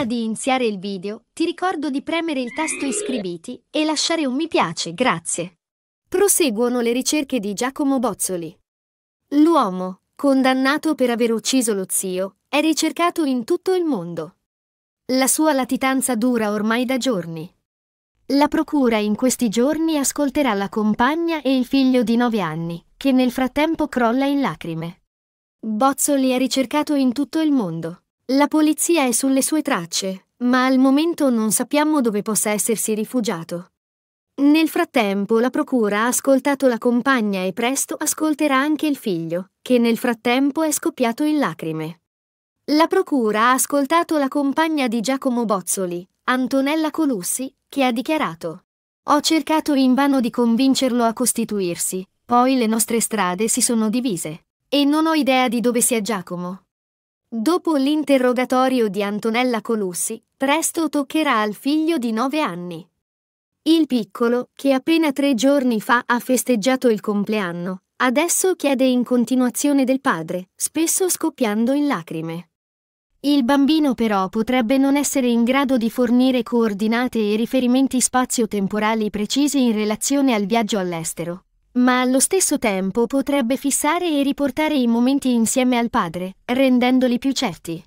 Prima di iniziare il video, ti ricordo di premere il tasto iscriviti e lasciare un mi piace, grazie. Proseguono le ricerche di Giacomo Bozzoli. L'uomo, condannato per aver ucciso lo zio, è ricercato in tutto il mondo. La sua latitanza dura ormai da giorni. La procura in questi giorni ascolterà la compagna e il figlio di nove anni, che nel frattempo crolla in lacrime. Bozzoli è ricercato in tutto il mondo. La polizia è sulle sue tracce, ma al momento non sappiamo dove possa essersi rifugiato. Nel frattempo la procura ha ascoltato la compagna e presto ascolterà anche il figlio, che nel frattempo è scoppiato in lacrime. La procura ha ascoltato la compagna di Giacomo Bozzoli, Antonella Colussi, che ha dichiarato Ho cercato invano di convincerlo a costituirsi, poi le nostre strade si sono divise. E non ho idea di dove sia Giacomo. Dopo l'interrogatorio di Antonella Colussi, presto toccherà al figlio di nove anni. Il piccolo, che appena tre giorni fa ha festeggiato il compleanno, adesso chiede in continuazione del padre, spesso scoppiando in lacrime. Il bambino però potrebbe non essere in grado di fornire coordinate e riferimenti spazio-temporali precisi in relazione al viaggio all'estero ma allo stesso tempo potrebbe fissare e riportare i momenti insieme al padre, rendendoli più certi.